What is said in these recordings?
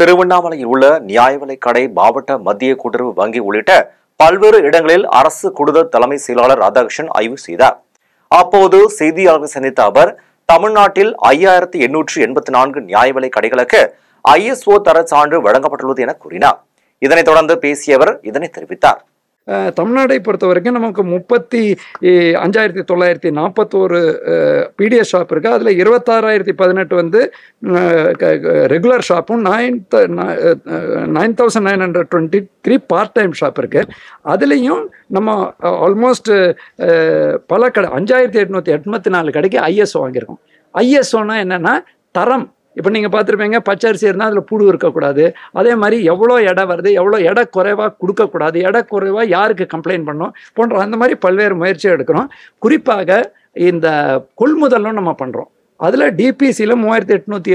திருவண்ணாமலையில் உள்ள நியாய கடை மாவட்ட மத்திய கூட்டுறவு வங்கி உள்ளிட்ட பல்வேறு இடங்களில் அரசு கூடுதல் தலைமை செயலாளர் ராதாகிருஷ்ணன் ஆய்வு செய்தார் அப்போது செய்தியாளர்கள் சந்தித்த அவர் தமிழ்நாட்டில் ஐயாயிரத்தி எண்ணூற்று எண்பத்தி நான்கு நியாய கடைகளுக்கு ஐஎஸ்ஓ தர சான்று வழங்கப்பட்டுள்ளது என கூறினார் இதனைத் தொடர்ந்து பேசியவர் இதனை தெரிவித்தார் தமிழ்நாடை பொறுத்த வரைக்கும் நமக்கு முப்பத்தி அஞ்சாயிரத்தி தொள்ளாயிரத்தி நாற்பத்தோரு பிடிஎஸ் ஷாப் இருக்குது அதில் இருபத்தாறாயிரத்தி பதினெட்டு வந்து ரெகுலர் ஷாப்பும் nine nine thousand nine hundred twenty three part time shop இருக்குது அதுலேயும் நம்ம ஆல்மோஸ்ட் பல கடை அஞ்சாயிரத்தி எட்நூற்றி எட்நூற்றி நாலு கடைக்கு ஐஎஸ்ஓ வாங்கியிருக்கோம் ஐஎஸ்ஓன்னா என்னென்னா தரம் இப்போ நீங்கள் பார்த்துருப்பீங்க பச்சரிசி இருந்தால் அதில் பூடு இருக்கக்கூடாது அதே மாதிரி எவ்வளோ எடை வருது எவ்வளோ எடை குறைவாக கொடுக்கக்கூடாது எடை குறைவாக யாருக்கு கம்ப்ளைண்ட் பண்ணும் போன்ற அந்த மாதிரி பல்வேறு முயற்சிகள் எடுக்கிறோம் குறிப்பாக இந்த கொள்முதலும் நம்ம பண்ணுறோம் அதில் டிபிசியில் மூவாயிரத்தி எட்நூற்றி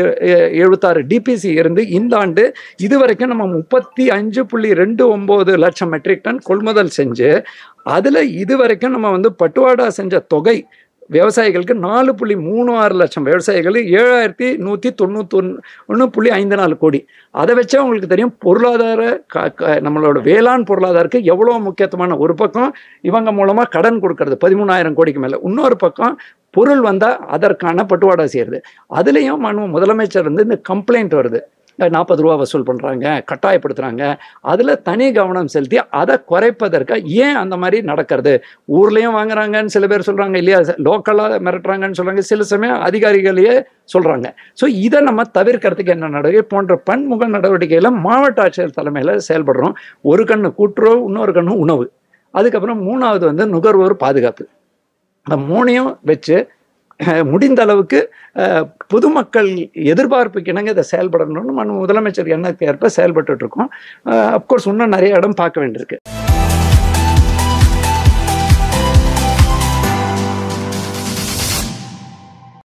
எழுபத்தாறு டிபிசி இருந்து இந்த ஆண்டு இது வரைக்கும் நம்ம முப்பத்தி அஞ்சு புள்ளி ரெண்டு ஒம்பது லட்சம் மெட்ரிக் டன் கொள்முதல் செஞ்சு அதில் இது வரைக்கும் நம்ம வந்து பட்டுவாடா செஞ்ச தொகை விவசாயிகளுக்கு நாலு புள்ளி மூணு ஆறு லட்சம் விவசாயிகள் ஏழாயிரத்தி நூற்றி தொண்ணூத்தொன்று ஒன்று புள்ளி ஐந்து நாலு கோடி அதை வச்சா உங்களுக்கு தெரியும் பொருளாதார நம்மளோட வேளாண் பொருளாதாரக்கு எவ்வளோ முக்கியத்துவமான ஒரு பக்கம் இவங்க மூலமாக கடன் கொடுக்கறது பதிமூணாயிரம் கோடிக்கு மேலே இன்னொரு பக்கம் பொருள் வந்தால் அதற்கான பட்டுவாடா செய்கிறது அதுலேயும் மனு முதலமைச்சர் வந்து இந்த கம்ப்ளைண்ட் வருது நாற்பது ரூபா வசூல் பண்ணுறாங்க கட்டாயப்படுத்துகிறாங்க அதில் தனி கவனம் செலுத்தி அதை குறைப்பதற்கு ஏன் அந்த மாதிரி நடக்கிறது ஊர்லேயும் வாங்குறாங்கன்னு சில பேர் சொல்கிறாங்க இல்லையா லோக்கலாக மிரட்டுறாங்கன்னு சொல்கிறாங்க சில சமயம் அதிகாரிகளையே சொல்கிறாங்க ஸோ இதை நம்ம தவிர்க்கிறதுக்கு என்ன நடவடிக்கை போன்ற பன்முக நடவடிக்கையில் மாவட்ட ஆட்சியர் தலைமையில் செயல்படுறோம் ஒரு கண்ணு கூட்டுறவு இன்னொரு கண்ணு உணவு அதுக்கப்புறம் மூணாவது வந்து நுகர்வோர் பாதுகாப்பு அந்த மூணையும் வச்சு முடிந்த அளவுக்கு பொதுமக்கள் எதிர்பார்ப்புக்கு இணங்க இதை செயல்படணும்னு நம்ம முதலமைச்சர் எண்ணத்துக்கு ஏற்ப செயல்பட்டு இருக்கோம் அப்கோர்ஸ் இன்னும் நிறைய இடம் பார்க்க வேண்டியிருக்கு